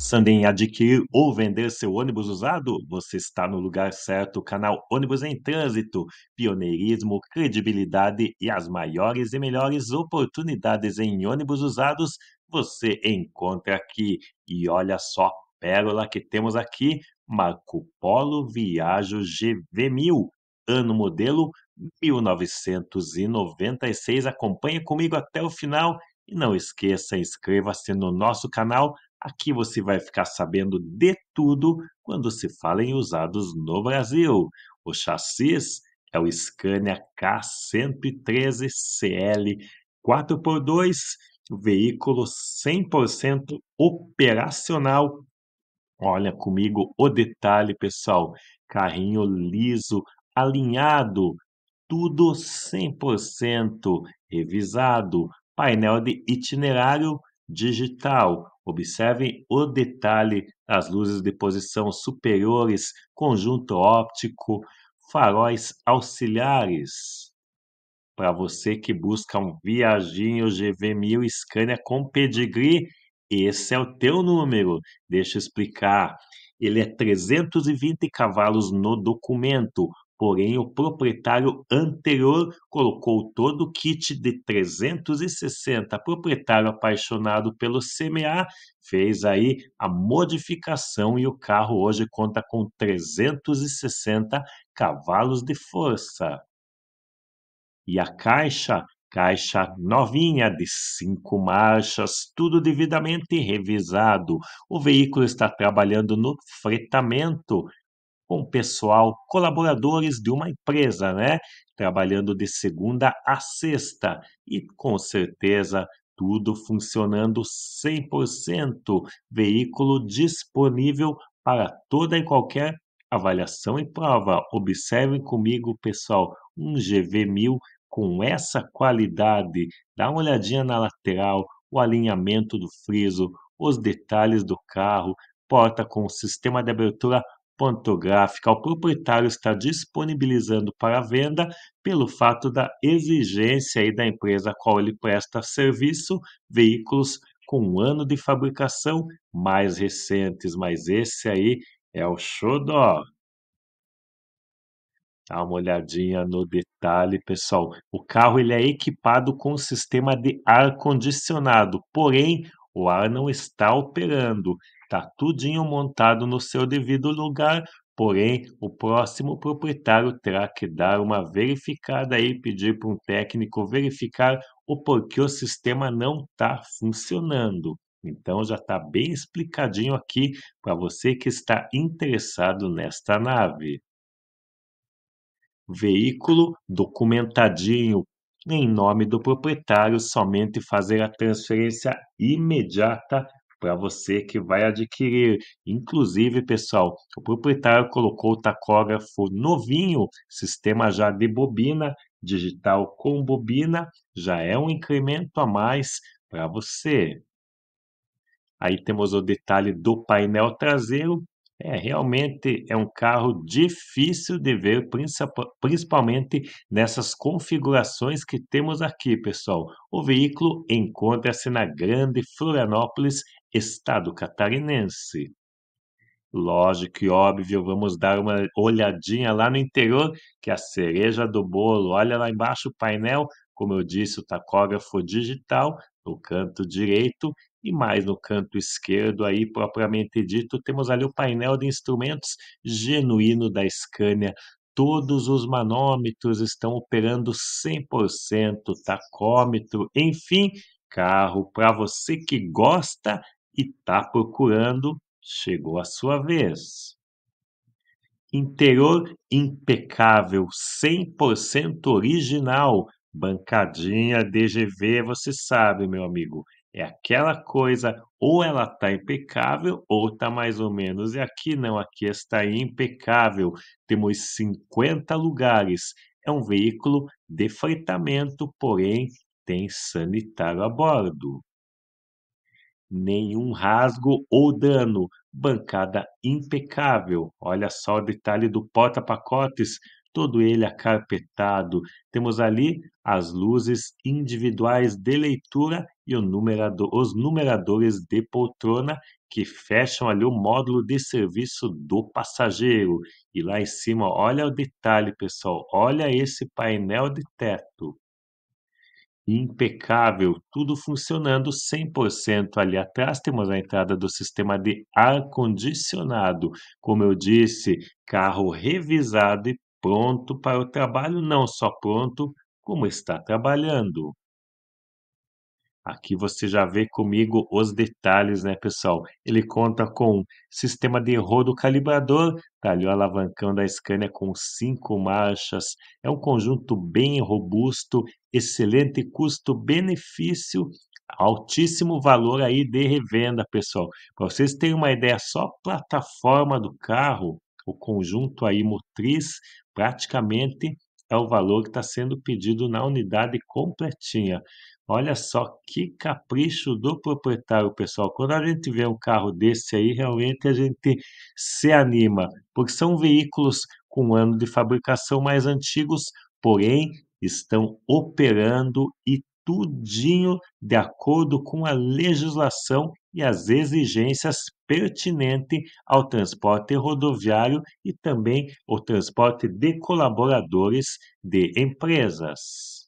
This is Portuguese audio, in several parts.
Pensando em adquirir ou vender seu ônibus usado? Você está no lugar certo. Canal Ônibus em Trânsito. Pioneirismo, credibilidade e as maiores e melhores oportunidades em ônibus usados você encontra aqui. E olha só, pérola que temos aqui: Marco Polo Viajo GV1000, ano modelo 1996. Acompanhe comigo até o final e não esqueça, inscreva-se no nosso canal Aqui você vai ficar sabendo de tudo quando se fala em usados no Brasil. O chassis é o Scania K113CL 4x2, veículo 100% operacional. Olha comigo o detalhe, pessoal. Carrinho liso, alinhado, tudo 100% revisado, painel de itinerário digital, Observem o detalhe das luzes de posição superiores, conjunto óptico, faróis auxiliares. Para você que busca um Viaginho GV1000 Scania com pedigree, esse é o teu número. Deixa eu explicar. Ele é 320 cavalos no documento, Porém, o proprietário anterior colocou todo o kit de 360. O proprietário apaixonado pelo CMA fez aí a modificação e o carro hoje conta com 360 cavalos de força. E a caixa caixa novinha de cinco marchas, tudo devidamente revisado. O veículo está trabalhando no fretamento com pessoal, colaboradores de uma empresa, né? Trabalhando de segunda a sexta e com certeza tudo funcionando 100%, veículo disponível para toda e qualquer avaliação e prova. Observem comigo, pessoal, um GV1000 com essa qualidade. Dá uma olhadinha na lateral, o alinhamento do friso, os detalhes do carro, porta com sistema de abertura pontográfica ao proprietário está disponibilizando para venda pelo fato da exigência aí da empresa a qual ele presta serviço, veículos com um ano de fabricação mais recentes, mas esse aí é o xodó. Dá uma olhadinha no detalhe, pessoal. O carro ele é equipado com sistema de ar condicionado, porém o ar não está operando. Tá tudinho montado no seu devido lugar, porém o próximo proprietário terá que dar uma verificada e pedir para um técnico verificar o porquê o sistema não está funcionando. Então já está bem explicadinho aqui para você que está interessado nesta nave. Veículo documentadinho, em nome do proprietário, somente fazer a transferência imediata para você que vai adquirir. Inclusive, pessoal, o proprietário colocou o tacógrafo novinho, sistema já de bobina, digital com bobina, já é um incremento a mais para você. Aí temos o detalhe do painel traseiro. É, realmente é um carro difícil de ver, principalmente nessas configurações que temos aqui, pessoal. O veículo encontra-se na Grande Florianópolis Estado catarinense. Lógico e óbvio, vamos dar uma olhadinha lá no interior, que é a cereja do bolo. Olha lá embaixo o painel, como eu disse, o tacógrafo digital no canto direito e mais no canto esquerdo aí propriamente dito, temos ali o painel de instrumentos genuíno da Scania. Todos os manômetros estão operando 100%, tacômetro, enfim, carro para você que gosta e tá procurando, chegou a sua vez. Interior impecável, 100% original. Bancadinha DGV, você sabe, meu amigo. É aquela coisa, ou ela tá impecável, ou tá mais ou menos. E aqui não, aqui está impecável. Temos 50 lugares. É um veículo de freitamento, porém tem sanitário a bordo nenhum rasgo ou dano. Bancada impecável. Olha só o detalhe do porta-pacotes, todo ele acarpetado. Temos ali as luzes individuais de leitura e numerador, os numeradores de poltrona que fecham ali o módulo de serviço do passageiro. E lá em cima, olha o detalhe, pessoal, olha esse painel de teto. Impecável, tudo funcionando 100%. Ali atrás temos a entrada do sistema de ar-condicionado. Como eu disse, carro revisado e pronto para o trabalho, não só pronto, como está trabalhando. Aqui você já vê comigo os detalhes, né, pessoal? Ele conta com sistema de rodo calibrador, tá ali o alavancão da Scania com cinco marchas. É um conjunto bem robusto, excelente custo-benefício, altíssimo valor aí de revenda, pessoal. Para vocês terem uma ideia, só a plataforma do carro, o conjunto aí motriz, praticamente é o valor que está sendo pedido na unidade completinha. Olha só que capricho do proprietário, pessoal. Quando a gente vê um carro desse aí, realmente a gente se anima, porque são veículos com ano de fabricação mais antigos, porém estão operando e tudinho de acordo com a legislação e as exigências pertinentes ao transporte rodoviário e também ao transporte de colaboradores de empresas.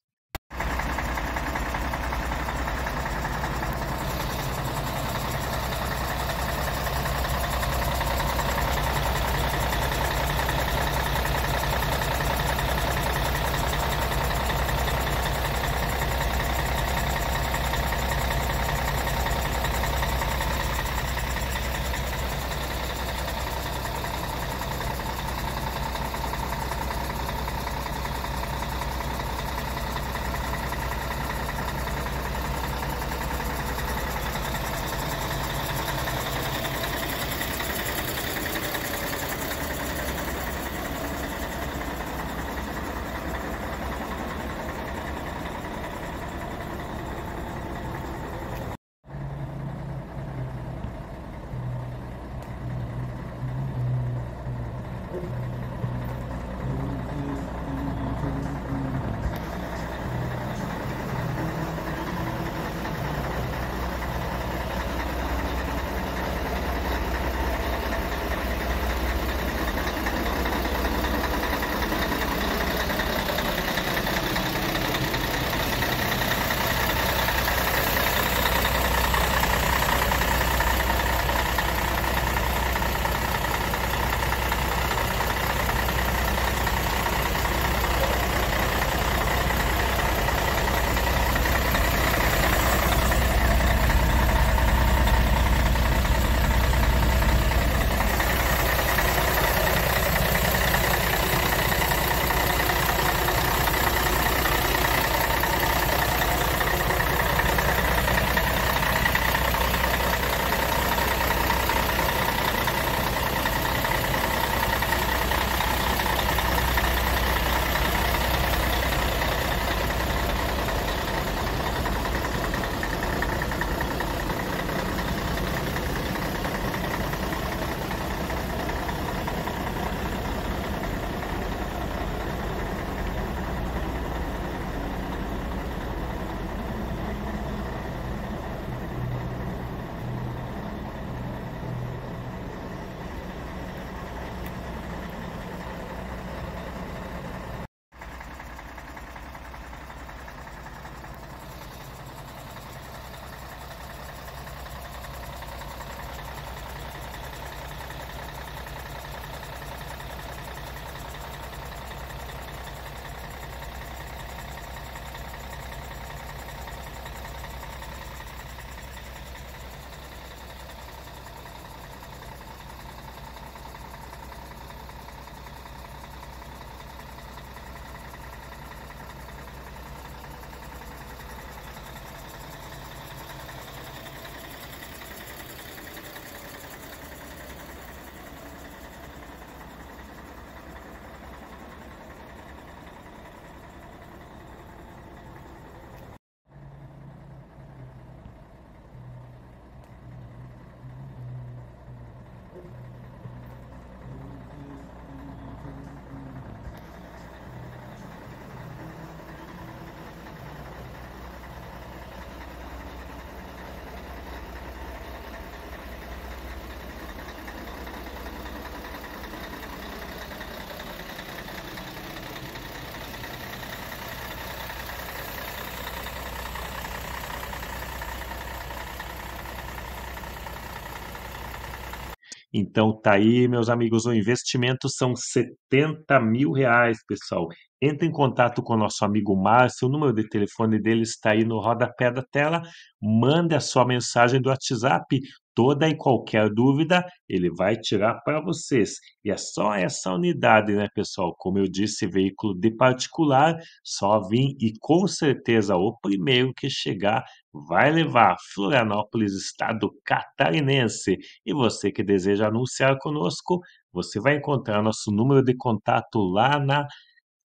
Então tá aí, meus amigos, o investimento são 70 mil reais, pessoal. Entre em contato com o nosso amigo Márcio, o número de telefone dele está aí no rodapé da tela. Mande a sua mensagem do WhatsApp toda e qualquer dúvida, ele vai tirar para vocês. E é só essa unidade, né, pessoal? Como eu disse, veículo de particular, só vim e com certeza o primeiro que chegar vai levar Florianópolis, estado catarinense. E você que deseja anunciar conosco, você vai encontrar nosso número de contato lá na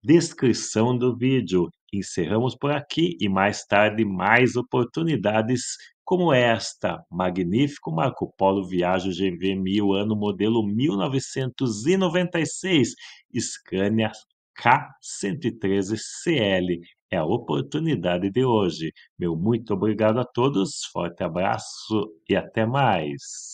descrição do vídeo. Encerramos por aqui e mais tarde mais oportunidades como esta. Magnífico Marco Polo Viaja GV1000, ano modelo 1996, Scania K113CL. É a oportunidade de hoje. Meu muito obrigado a todos, forte abraço e até mais.